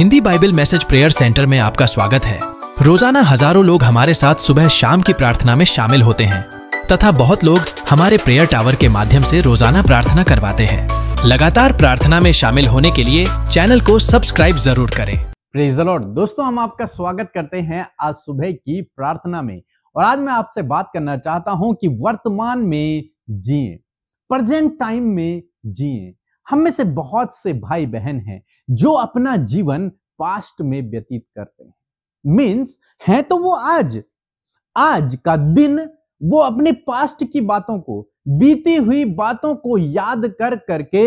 Hindi Bible message prayer centre में आपका स्वागत है रोजाना हजारों लोग हमारे साथ सुबह शाम की प्रार्थना में शामिल होते हैं तथा बहुत लोग हमारे प्रेयर टावर के माध्यम से रोजाना प्रार्थना करवाते हैं लगातार प्रार्थना में शामिल होने के लिए चैनल को सब्सक्राइब जरूर करें दोस्तों हम आपका स्वागत करते हैं आज सुबह की प्रार्थना में और आज मैं आपसे बात करना चाहता हूं कि वर्तमान में जिए प्रेजेंट टाइम में जिए हम में से बहुत से भाई बहन हैं जो अपना जीवन पास्ट में व्यतीत करते हैं मीन्स हैं तो वो आज आज का दिन वो अपने पास्ट की बातों को बीती हुई बातों को याद कर करके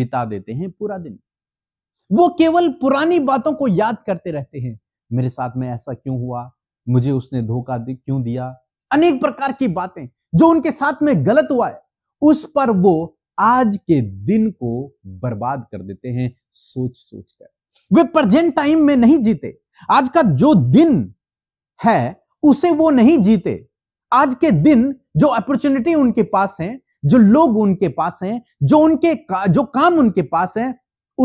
बिता देते हैं पूरा दिन वो केवल पुरानी बातों को याद करते रहते हैं मेरे साथ में ऐसा क्यों हुआ मुझे उसने धोखा क्यों दिया अनेक प्रकार की बातें जो उनके साथ में गलत हुआ है उस पर वो आज के दिन को बर्बाद कर देते हैं सोच सोच कर वे प्रेजेंट टाइम में नहीं जीते आज का जो दिन है उसे वो नहीं जीते आज के दिन जो अपॉर्चुनिटी उनके पास है जो लोग उनके पास हैं जो उनके का, जो काम उनके पास है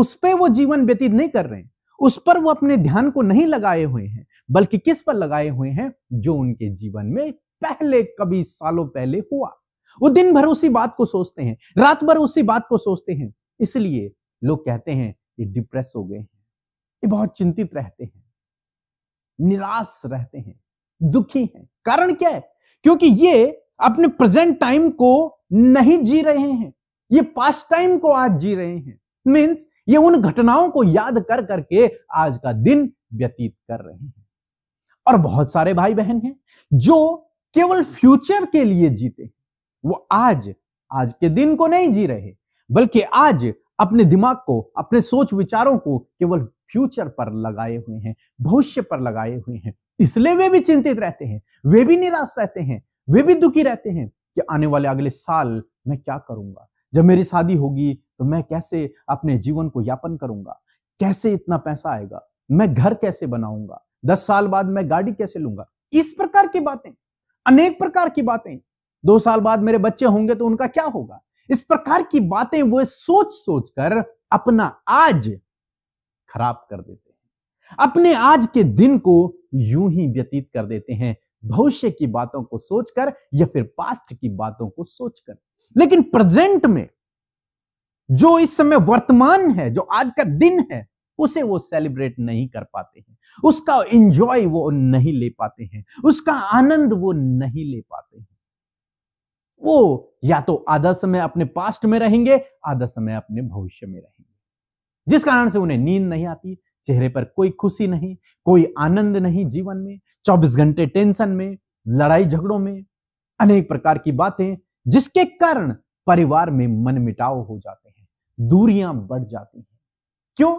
उस पर वो जीवन व्यतीत नहीं कर रहे हैं उस पर वो अपने ध्यान को नहीं लगाए हुए हैं बल्कि किस पर लगाए हुए हैं जो उनके जीवन में पहले कभी सालों पहले हुआ वो दिन भर उसी बात को सोचते हैं रात भर उसी बात को सोचते हैं इसलिए लोग कहते हैं ये डिप्रेस हो गए हैं ये बहुत चिंतित रहते हैं निराश रहते हैं दुखी हैं कारण क्या है क्योंकि ये अपने प्रेजेंट टाइम को नहीं जी रहे हैं ये पास्ट टाइम को आज जी रहे हैं मीन्स ये उन घटनाओं को याद कर करके आज का दिन व्यतीत कर रहे हैं और बहुत सारे भाई बहन हैं जो केवल फ्यूचर के लिए जीते हैं वो आज आज के दिन को नहीं जी रहे बल्कि आज अपने दिमाग को अपने सोच विचारों को केवल फ्यूचर पर लगाए हुए हैं भविष्य पर लगाए हुए हैं इसलिए वे भी चिंतित रहते हैं वे भी निराश रहते हैं वे भी दुखी रहते हैं कि आने वाले अगले साल मैं क्या करूंगा जब मेरी शादी होगी तो मैं कैसे अपने जीवन को यापन करूंगा कैसे इतना पैसा आएगा मैं घर कैसे बनाऊंगा दस साल बाद मैं गाड़ी कैसे लूंगा इस प्रकार की बातें अनेक प्रकार की बातें दो साल बाद मेरे बच्चे होंगे तो उनका क्या होगा इस प्रकार की बातें वो सोच सोच कर अपना आज खराब कर देते हैं अपने आज के दिन को यूं ही व्यतीत कर देते हैं भविष्य की बातों को सोचकर या फिर पास्ट की बातों को सोचकर लेकिन प्रेजेंट में जो इस समय वर्तमान है जो आज का दिन है उसे वो सेलिब्रेट नहीं कर पाते हैं उसका एंजॉय वो नहीं ले पाते हैं उसका आनंद वो नहीं ले पाते हैं वो या तो आधा समय अपने पास्ट में रहेंगे आधा समय अपने भविष्य में रहेंगे जिस कारण से उन्हें नींद नहीं आती चेहरे पर कोई खुशी नहीं कोई आनंद नहीं जीवन में 24 घंटे टेंशन में लड़ाई झगड़ों में अनेक प्रकार की बातें जिसके कारण परिवार में मन मिटाव हो जाते हैं दूरियां बढ़ जाती हैं क्यों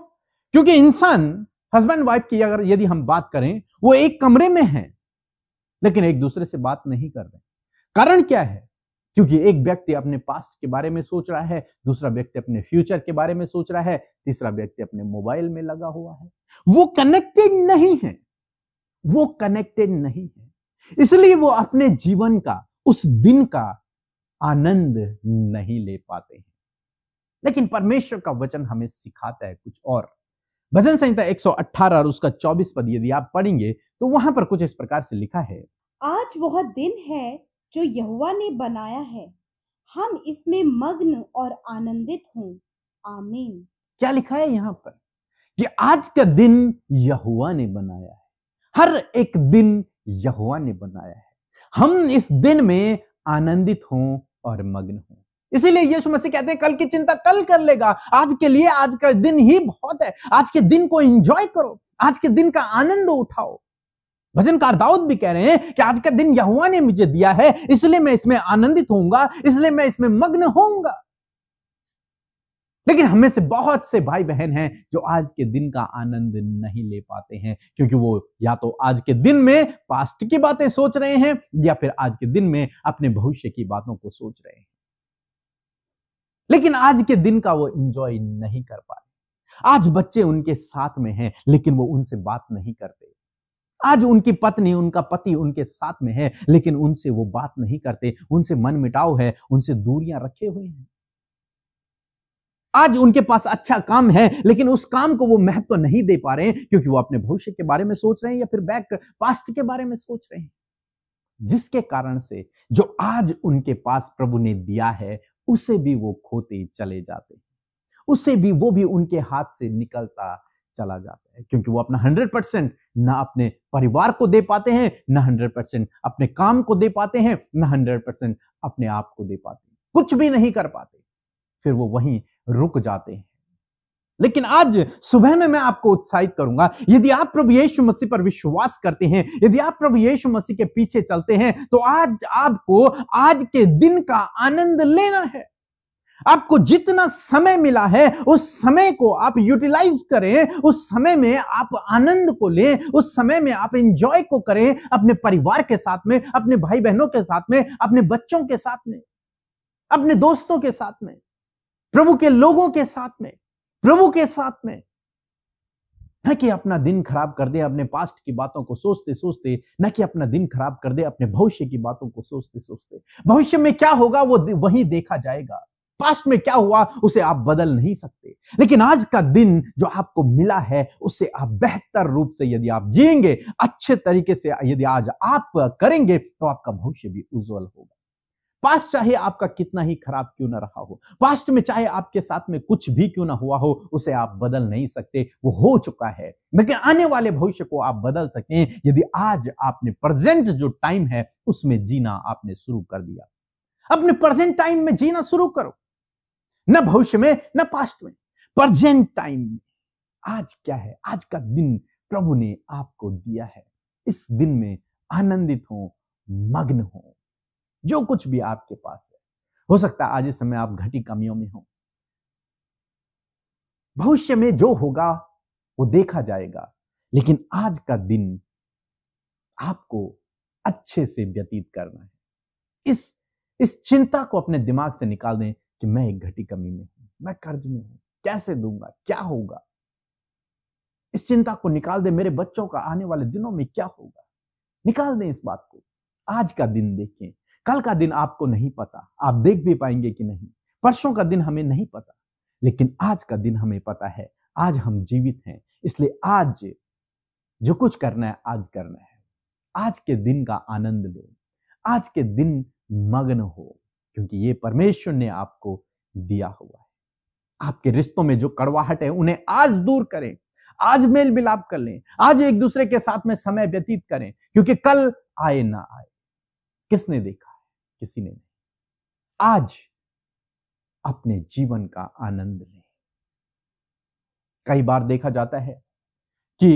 क्योंकि इंसान हस्बैंड वाइफ की अगर यदि हम बात करें वो एक कमरे में है लेकिन एक दूसरे से बात नहीं कर रहे कारण क्या है क्योंकि एक व्यक्ति अपने पास्ट के बारे में सोच रहा है दूसरा व्यक्ति अपने फ्यूचर के बारे में सोच रहा है तीसरा व्यक्ति अपने मोबाइल में लगा हुआ है वो कनेक्टेड नहीं है वो कनेक्टेड नहीं है इसलिए वो अपने जीवन का उस दिन का आनंद नहीं ले पाते हैं लेकिन परमेश्वर का वचन हमें सिखाता है कुछ और भजन संहिता 118 और उसका 24 पद यदि आप पढ़ेंगे तो वहां पर कुछ इस प्रकार से लिखा है आज वह दिन है जो यहुआ ने बनाया है हम इसमें मग्न और आनंदित हों आमीन क्या लिखा है यहाँ पर कि आज का दिन यहुआ ने बनाया है हर एक दिन यहुआ ने बनाया है हम इस दिन में आनंदित हों और मग्न हों इसीलिए यीशु मसीह कहते हैं कल की चिंता कल कर लेगा आज के लिए आज का दिन ही बहुत है आज के दिन को एंजॉय करो आज के दिन का आनंद उठाओ भजनकार दाऊद भी कह रहे हैं कि आज का दिन यहुआ ने मुझे दिया है इसलिए मैं इसमें आनंदित होऊंगा इसलिए मैं इसमें मग्न होऊंगा लेकिन हमें से बहुत से भाई बहन हैं जो आज के दिन का आनंद नहीं ले पाते हैं क्योंकि वो या तो आज के दिन में पास्ट की बातें सोच रहे हैं या फिर आज के दिन में अपने भविष्य की बातों को सोच रहे हैं लेकिन आज के दिन का वो इंजॉय नहीं कर पा रहे आज बच्चे उनके साथ में हैं लेकिन वो उनसे बात नहीं करते आज उनकी पत्नी उनका पति उनके साथ में है लेकिन उनसे वो बात नहीं करते उनसे मन मिटाव है उनसे दूरियां रखे हुए हैं आज उनके पास अच्छा काम है लेकिन उस काम को वो महत्व तो नहीं दे पा रहे हैं क्योंकि वो अपने भविष्य के बारे में सोच रहे हैं या फिर बैक पास्ट के बारे में सोच रहे हैं जिसके कारण से जो आज उनके पास प्रभु ने दिया है उसे भी वो खोते चले जाते हैं उसे भी वो भी उनके हाथ से निकलता चला जाता है क्योंकि वो अपना हंड्रेड परसेंट ना अपने परिवार को दे पाते हैं ना हंड्रेड परसेंट अपने काम को दे पाते हैं ना हंड्रेड परसेंट अपने आप को दे पाते हैं कुछ भी नहीं कर पाते फिर वो वहीं रुक जाते हैं लेकिन आज सुबह में मैं आपको उत्साहित करूंगा यदि आप प्रभु यीशु मसीह पर विश्वास करते हैं यदि आप प्रभु यीशु मसीह के पीछे चलते हैं तो आज आपको आज के दिन का आनंद लेना है आपको जितना समय मिला है उस समय को आप यूटिलाइज करें उस समय में आप आनंद को लें उस समय में आप इंजॉय को करें अपने परिवार के साथ में अपने भाई बहनों के साथ में अपने बच्चों के साथ में अपने दोस्तों के साथ में प्रभु के लोगों के साथ में प्रभु के साथ में न कि अपना दिन खराब कर दे अपने पास्ट की बातों को सोचते सोचते न कि अपना दिन खराब कर दे अपने भविष्य की बातों को सोचते सोचते भविष्य में क्या होगा वो वही देखा जाएगा पास्ट में क्या हुआ उसे आप बदल नहीं सकते लेकिन आज का दिन जो आपको मिला है उसे आप बेहतर रूप से यदि आप जिएंगे अच्छे तरीके से यदि आज आप करेंगे तो आपका भविष्य भी उज्जवल होगा पास्ट चाहे आपका कितना ही खराब क्यों ना रहा हो पास्ट में चाहे आपके साथ में कुछ भी क्यों ना हुआ हो उसे आप बदल नहीं सकते वो हो चुका है लेकिन आने वाले भविष्य को आप बदल सकें यदि आज आपने प्रेजेंट जो टाइम है उसमें जीना आपने शुरू कर दिया अपने प्रेजेंट टाइम में जीना शुरू करो न भविष्य में न पास्ट में प्रजेंट टाइम में आज क्या है आज का दिन प्रभु ने आपको दिया है इस दिन में आनंदित हो मग्न हो जो कुछ भी आपके पास है हो सकता है आज इस समय आप घटी कमियों में हो भविष्य में जो होगा वो देखा जाएगा लेकिन आज का दिन आपको अच्छे से व्यतीत करना है इस इस चिंता को अपने दिमाग से निकाल दें कि मैं एक घटी कमी में हूं मैं कर्ज में हूं कैसे दूंगा क्या होगा इस चिंता को निकाल दे मेरे बच्चों का आने वाले दिनों में क्या होगा निकाल दें इस बात को आज का दिन देखें कल का दिन आपको नहीं पता आप देख भी पाएंगे कि नहीं परसों का दिन हमें नहीं पता लेकिन आज का दिन हमें पता है आज हम जीवित हैं इसलिए आज जो कुछ करना है आज करना है आज के दिन का आनंद लो आज के दिन मग्न हो क्योंकि ये परमेश्वर ने आपको दिया हुआ है आपके रिश्तों में जो कड़वाहट है उन्हें आज दूर करें आज मेल मिलाप कर लें आज एक दूसरे के साथ में समय व्यतीत करें क्योंकि कल आए ना आए किसने देखा है किसी ने नहीं आज अपने जीवन का आनंद लें कई बार देखा जाता है कि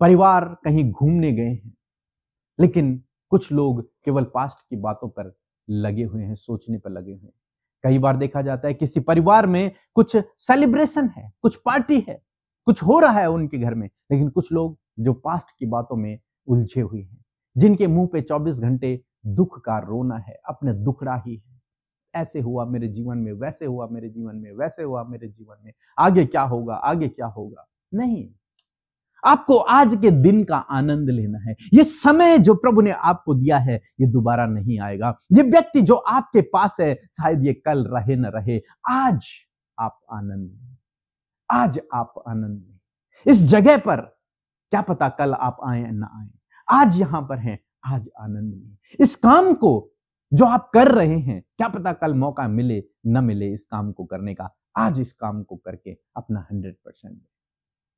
परिवार कहीं घूमने गए हैं लेकिन कुछ लोग केवल पास्ट की बातों पर लगे हुए हैं सोचने पर लगे हुए हैं कई बार देखा जाता है किसी परिवार में कुछ सेलिब्रेशन है कुछ पार्टी है कुछ हो रहा है उनके घर में लेकिन कुछ लोग जो पास्ट की बातों में उलझे हुए हैं जिनके मुंह पे 24 घंटे दुख का रोना है अपने दुखड़ा ही है ऐसे हुआ मेरे जीवन में वैसे हुआ मेरे जीवन में वैसे हुआ मेरे जीवन में आगे क्या होगा आगे क्या होगा नहीं आपको आज के दिन का आनंद लेना है ये समय जो प्रभु ने आपको दिया है ये दोबारा नहीं आएगा ये व्यक्ति जो आपके पास है शायद ये कल रहे न रहे आज आप आनंद लें आज आप आनंद लें इस जगह पर क्या पता कल आप आए ना आए आज यहां पर हैं आज आनंद लें इस काम को जो आप कर रहे हैं क्या पता कल मौका मिले न मिले इस काम को करने का आज इस काम को करके अपना हंड्रेड परसेंट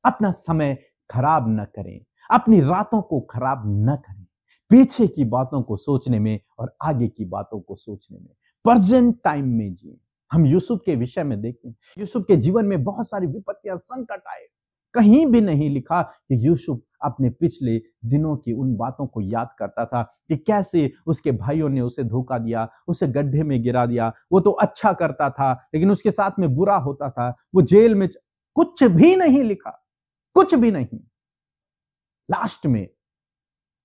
अपना समय खराब न करें अपनी रातों को खराब न करें पीछे की बातों को सोचने में और आगे की बातों को सोचने में प्रेजेंट टाइम में जिए हम यूसुफ के विषय में देखते हैं यूसुफ के जीवन में बहुत सारी विपत्तियां संकट आए कहीं भी नहीं लिखा कि यूसुफ अपने पिछले दिनों की उन बातों को याद करता था कि कैसे उसके भाइयों ने उसे धोखा दिया उसे गड्ढे में गिरा दिया वो तो अच्छा करता था लेकिन उसके साथ में बुरा होता था वो जेल में कुछ भी नहीं लिखा कुछ भी नहीं लास्ट में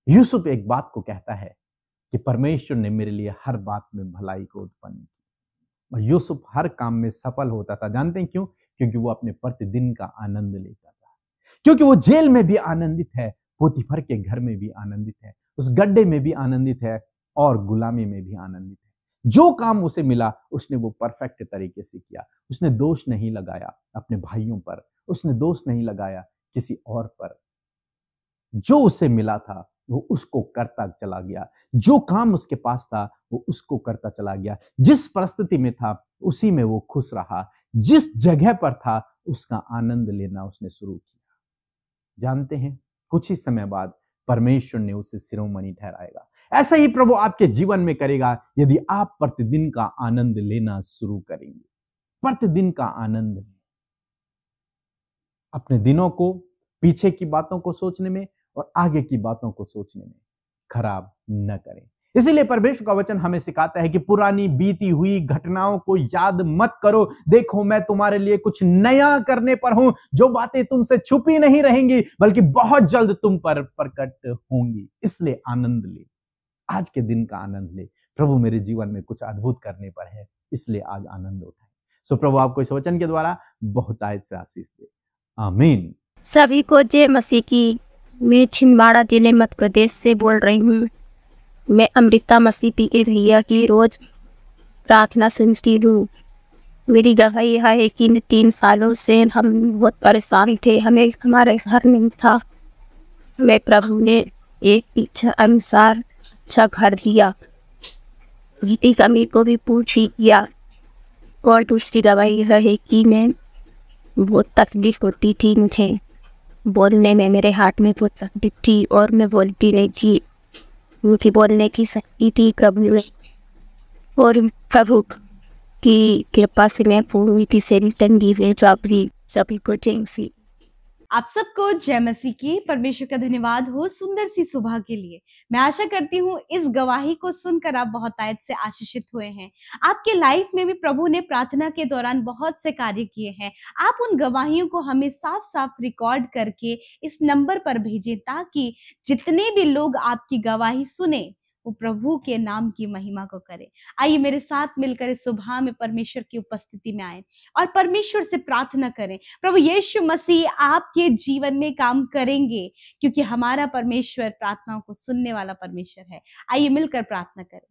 यूसुफ एक बात को कहता है कि परमेश्वर ने मेरे लिए हर बात में भलाई को उत्पन्न किया और यूसुफ हर काम में सफल होता था जानते हैं क्यों क्योंकि वो अपने प्रतिदिन का आनंद लेता था क्योंकि वो जेल में भी आनंदित है पोतीफर के घर में भी आनंदित है उस गड्ढे में भी आनंदित है और गुलामी में भी आनंदित है जो काम उसे मिला उसने वो परफेक्ट तरीके से किया उसने दोष नहीं लगाया अपने भाइयों पर उसने दोष नहीं लगाया किसी और पर जो उसे मिला था वो उसको करता चला गया जो काम उसके पास था वो उसको करता चला गया जिस परिस्थिति में था उसी में वो खुश रहा जिस जगह पर था उसका आनंद लेना उसने शुरू किया जानते हैं कुछ ही समय बाद परमेश्वर ने उसे सिरोमणि ठहराएगा ऐसा ही प्रभु आपके जीवन में करेगा यदि आप प्रतिदिन का आनंद लेना शुरू करेंगे प्रतिदिन का आनंद लेना अपने दिनों को पीछे की बातों को सोचने में और आगे की बातों को सोचने में खराब न करें इसीलिए परमेश्वर का वचन हमें सिखाता है कि पुरानी बीती हुई घटनाओं को याद मत करो देखो मैं तुम्हारे लिए कुछ नया करने पर हूं जो बातें तुमसे छुपी नहीं रहेंगी बल्कि बहुत जल्द तुम पर प्रकट होंगी इसलिए आनंद ले आज के दिन का आनंद ले प्रभु मेरे जीवन में कुछ अद्भुत करने पर है इसलिए आज आनंद उठाए सो प्रभु आपको इस वचन के द्वारा बहुतायत से आशीष दे आमीन सभी को जय मसीह की मैं छिंदवाड़ा जिले मध्य प्रदेश से बोल रही हूँ मैं अमृता मसीह पी के भैया की रोज़ प्रार्थना सुनती हूँ मेरी गवाही यह है कि तीन सालों से हम बहुत परेशान थे हमें हमारे घर नहीं था मैं प्रभु ने एक इच्छा अनुसार अच्छा घर दिया गीति कमी को भी पूछ ही किया और दूसरी दवाई यह है कि मैं बहुत तकलीफ होती थी मुझे बोलने में मेरे हाथ में बहुत तकलीफ थी और मैं बोलती रही थी मुझे बोलने की शक्ति थी कभी में और प्रभु की कृपा से मैं पूरी थी से भी तंगी जो अपनी सभी को सी आप सबको जय मसीह की परमेश्वर का धन्यवाद हो सुंदर सी सुबह के लिए मैं आशा करती हूँ इस गवाही को सुनकर आप बहुत आयत से आशीषित हुए हैं आपके लाइफ में भी प्रभु ने प्रार्थना के दौरान बहुत से कार्य किए हैं आप उन गवाहियों को हमें साफ साफ रिकॉर्ड करके इस नंबर पर भेजें ताकि जितने भी लोग आपकी गवाही सुने वो प्रभु के नाम की महिमा को करे आइए मेरे साथ मिलकर इस सुबह में परमेश्वर की उपस्थिति में आए और परमेश्वर से प्रार्थना करें प्रभु यीशु मसीह आपके जीवन में काम करेंगे क्योंकि हमारा परमेश्वर प्रार्थनाओं को सुनने वाला परमेश्वर है आइए मिलकर प्रार्थना करें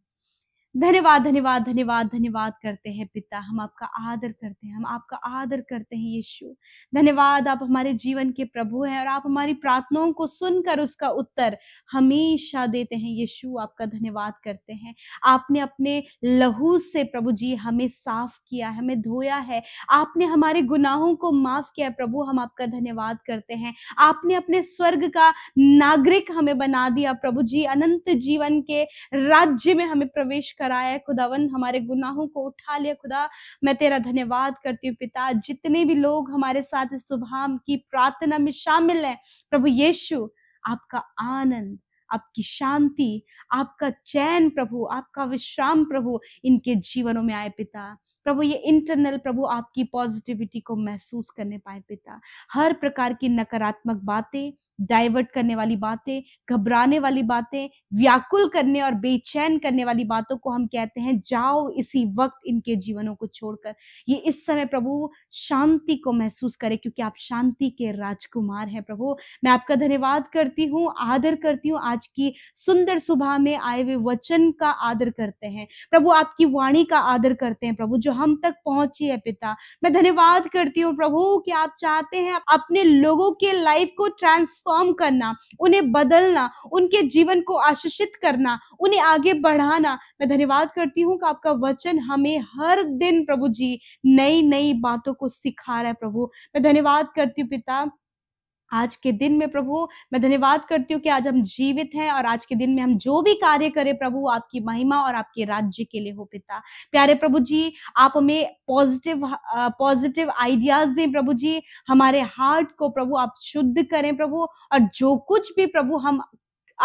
धन्यवाद धन्यवाद धन्यवाद धन्यवाद करते हैं पिता हम आपका आदर करते हैं हम आपका आदर करते हैं यीशु धन्यवाद आप हमारे जीवन के प्रभु हैं और आप हमारी प्रार्थनाओं को सुनकर उसका उत्तर हमेशा देते हैं यीशु आपका धन्यवाद करते हैं आपने अपने लहू से प्रभु जी हमें साफ किया है हमें धोया है आपने हमारे गुनाहों को माफ किया है प्रभु हम आपका धन्यवाद करते हैं आपने अपने स्वर्ग का नागरिक हमें बना दिया प्रभु जी अनंत जीवन के राज्य में हमें प्रवेश कर कराया है खुदावन हमारे गुनाहों को उठा लिया खुदा मैं तेरा धन्यवाद करती हूँ पिता जितने भी लोग हमारे साथ इस सुबह की प्रार्थना में शामिल है प्रभु यीशु आपका आनंद आपकी शांति आपका चैन प्रभु आपका विश्राम प्रभु इनके जीवनों में आए पिता प्रभु ये इंटरनल प्रभु आपकी पॉजिटिविटी को महसूस करने पाए पिता हर प्रकार की नकारात्मक बातें डाइवर्ट करने वाली बातें घबराने वाली बातें व्याकुल करने और बेचैन करने वाली बातों को हम कहते हैं जाओ इसी वक्त इनके जीवनों को छोड़कर ये इस समय प्रभु शांति को महसूस करें क्योंकि आप शांति के राजकुमार हैं प्रभु मैं आपका धन्यवाद करती हूँ आदर करती हूँ आज की सुंदर सुबह में आए हुए वचन का आदर करते हैं प्रभु आपकी वाणी का आदर करते हैं प्रभु जो हम तक पहुंची है पिता मैं धन्यवाद करती हूँ प्रभु कि आप चाहते हैं अपने लोगों के लाइफ को ट्रांसफर ट्रांसफॉर्म करना उन्हें बदलना उनके जीवन को आशीषित करना उन्हें आगे बढ़ाना मैं धन्यवाद करती हूँ कि आपका वचन हमें हर दिन प्रभु जी नई नई बातों को सिखा रहा है प्रभु मैं धन्यवाद करती हूँ पिता आज के दिन में प्रभु मैं धन्यवाद करती हूँ कि आज हम जीवित हैं और आज के दिन में हम जो भी कार्य करें प्रभु आपकी महिमा और आपके राज्य के लिए हो पिता प्यारे प्रभु जी आप हमें पॉजिटिव पॉजिटिव आइडियाज दें प्रभु जी हमारे हार्ट को प्रभु आप शुद्ध करें प्रभु और जो कुछ भी प्रभु हम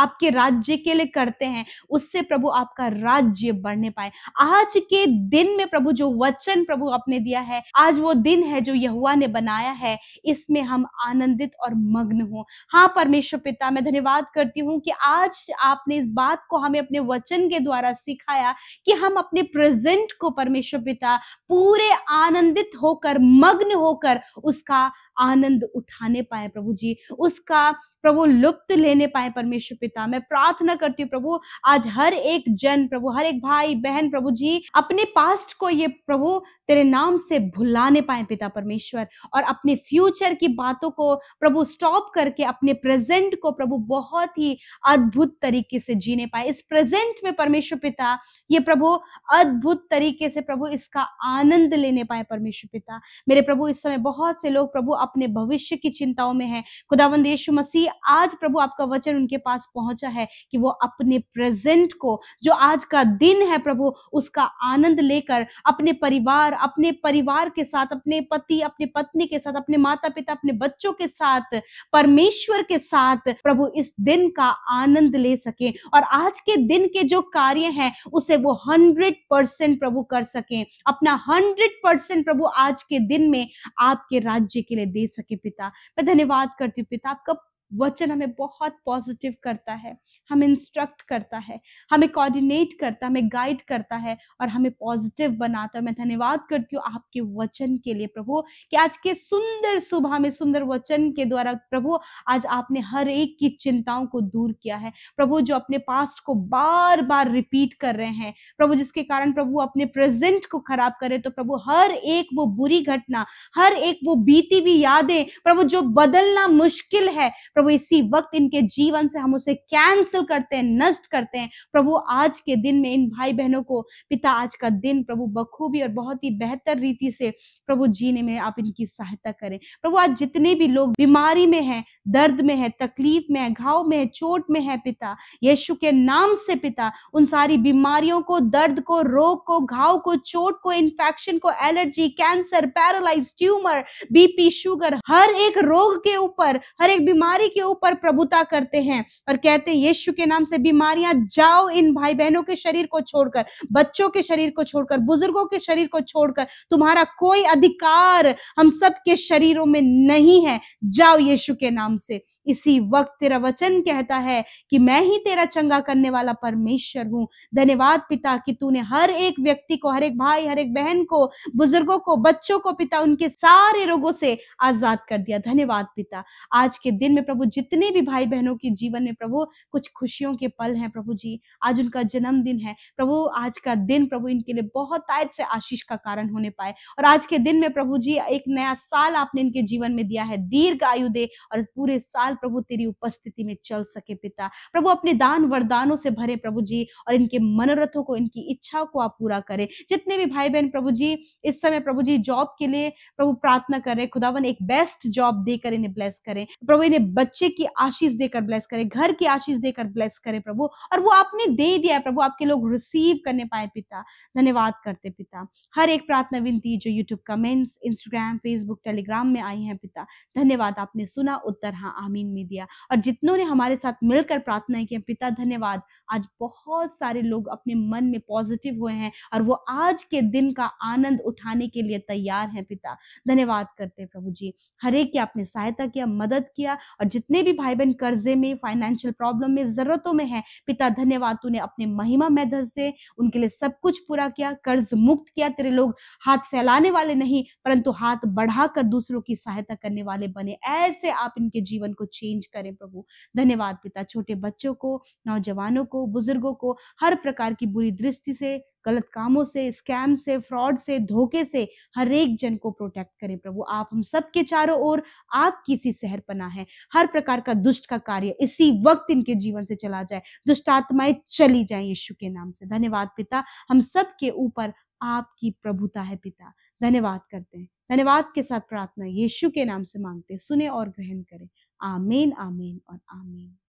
आपके राज्य के लिए करते हैं उससे प्रभु आपका राज्य बढ़ने पाए आज के दिन में प्रभु जो वचन प्रभु आपने दिया है आज वो दिन है जो यहुआ ने बनाया है इसमें हम आनंदित और मग्न हो हाँ परमेश्वर पिता मैं धन्यवाद करती हूँ कि आज आपने इस बात को हमें अपने वचन के द्वारा सिखाया कि हम अपने प्रेजेंट को परमेश्वर पिता पूरे आनंदित होकर मग्न होकर उसका आनंद उठाने पाए प्रभु जी उसका प्रभु लुप्त लेने पाए परमेश्वर पिता मैं प्रार्थना करती हूँ प्रभु आज हर एक जन प्रभु हर एक भाई बहन प्रभु जी अपने पास्ट को ये प्रभु तेरे नाम से भुलाने पाए पिता परमेश्वर और अपने फ्यूचर की बातों को प्रभु स्टॉप करके अपने प्रेजेंट को प्रभु बहुत ही अद्भुत तरीके से जीने पाए इस प्रेजेंट में परमेश्वर पिता ये प्रभु अद्भुत तरीके से प्रभु इसका आनंद लेने पाए परमेश्वर पिता मेरे प्रभु इस समय बहुत से लोग प्रभु अपने भविष्य की चिंताओं में है खुदावंद यीशु मसीह आज प्रभु आपका वचन उनके पास पहुंचा है कि वो अपने प्रेजेंट को जो आज का दिन है प्रभु उसका आनंद लेकर अपने परिवार अपने परिवार के साथ अपने पति अपने पत्नी के साथ अपने माता पिता अपने बच्चों के साथ परमेश्वर के साथ प्रभु इस दिन का आनंद ले सके और आज के दिन के जो कार्य हैं उसे वो हंड्रेड परसेंट प्रभु कर सके अपना हंड्रेड परसेंट प्रभु आज के दिन में आपके राज्य के लिए दे सके पिता मैं धन्यवाद करती हूँ पिता आपका वचन हमें बहुत पॉजिटिव करता है हमें इंस्ट्रक्ट करता है हमें कोऑर्डिनेट करता है हमें गाइड करता है और हमें पॉजिटिव बनाता है मैं धन्यवाद करती हूँ आपके वचन के लिए प्रभु कि आज के सुंदर सुबह में सुंदर वचन के द्वारा प्रभु आज आपने हर एक की चिंताओं को दूर किया है प्रभु जो अपने पास्ट को बार बार रिपीट कर रहे हैं प्रभु जिसके कारण प्रभु अपने प्रेजेंट को खराब करे तो प्रभु हर एक वो बुरी घटना हर एक वो बीती हुई यादें प्रभु जो बदलना मुश्किल है प्रभु प्रभु इसी वक्त इनके जीवन से हम उसे कैंसिल करते हैं नष्ट करते हैं प्रभु आज के दिन में इन भाई बहनों को पिता आज का दिन प्रभु बखूबी और बहुत ही बेहतर रीति से प्रभु जीने में आप इनकी सहायता करें प्रभु आज जितने भी लोग बीमारी में हैं दर्द में है तकलीफ में है घाव में है चोट में है पिता यीशु के नाम से पिता उन सारी बीमारियों को दर्द को रोग को घाव को चोट को इन्फेक्शन को allergy cancer paralyse tumour BP sugar हर एक रोग के ऊपर हर एक बीमारी के ऊपर प्रभुता करते हैं और कहते हैं यीशु के नाम से बीमारियां जाओ इन भाई बहनों के शरीर को छोड़कर बच्चों के शरीर को छोड़कर बुजुर्गों के शरीर को छोड़कर तुम्हारा कोई अधिकार हम सबके शरीरों में नहीं है जाओ यीशु के नाम नाम से इसी वक्त तेरा वचन कहता है कि मैं ही तेरा चंगा करने वाला परमेश्वर हूँ धन्यवाद पिता कि तूने हर एक व्यक्ति को हर एक भाई हर एक बहन को बुजुर्गों को बच्चों को पिता उनके सारे रोगों से आजाद कर दिया धन्यवाद पिता आज के दिन में प्रभु जितने भी भाई बहनों के जीवन में प्रभु कुछ खुशियों के पल हैं प्रभु जी आज उनका जन्मदिन है प्रभु आज का दिन प्रभु इनके लिए बहुत आयत से आशीष का कारण होने पाए और आज के दिन में प्रभु जी एक नया साल आपने इनके जीवन में दिया है दीर्घ आयु दे और पूरे साल काल प्रभु तेरी उपस्थिति में चल सके पिता प्रभु अपने दान वरदानों से भरे प्रभु जी और इनके मनोरथों को इनकी इच्छा को आप पूरा करें जितने भी भाई बहन प्रभु जी इस समय प्रभु जी जॉब के लिए प्रभु प्रार्थना कर रहे खुदावन एक बेस्ट जॉब देकर इन्हें ब्लेस करें प्रभु इन्हें बच्चे की आशीष देकर ब्लेस करें घर की आशीष देकर ब्लेस करें प्रभु और वो आपने दे दिया है प्रभु आपके लोग रिसीव करने पाए पिता धन्यवाद करते पिता हर एक प्रार्थना विनती जो YouTube comments Instagram Facebook Telegram में आई है पिता धन्यवाद आपने सुना उत्तर हाँ आमीन जमीन में दिया और जितनों ने हमारे साथ मिलकर प्रार्थना की पिता धन्यवाद आज बहुत सारे लोग अपने मन में पॉजिटिव हुए हैं और वो आज के दिन का आनंद उठाने के लिए तैयार हैं पिता धन्यवाद करते प्रभु जी हरेक की आपने सहायता किया मदद किया और जितने भी भाई बहन कर्जे में फाइनेंशियल प्रॉब्लम में जरूरतों में है पिता धन्यवाद तूने अपने महिमा मैदल से उनके लिए सब कुछ पूरा किया कर्ज मुक्त किया तेरे लोग हाथ फैलाने वाले नहीं परंतु हाथ बढ़ाकर दूसरों की सहायता करने वाले बने ऐसे आप इनके जीवन को चेंज करें प्रभु धन्यवाद पिता छोटे बच्चों को नौजवानों को बुजुर्गों को हर प्रकार की बुरी दृष्टि से गलत कामों से स्कैम से फ्रॉड से धोखे से हर एक जन को प्रोटेक्ट करें प्रभु आप हम सबके चारों ओर आपकी सी पना है हर प्रकार का दुष्ट का कार्य इसी वक्त इनके जीवन से चला जाए दुष्ट आत्माएं चली जाए यीशु के नाम से धन्यवाद पिता हम सबके ऊपर आपकी प्रभुता है पिता धन्यवाद करते हैं धन्यवाद के साथ प्रार्थना यीशु के नाम से मांगते सुने और ग्रहण करें Amen, Amen, and Amen.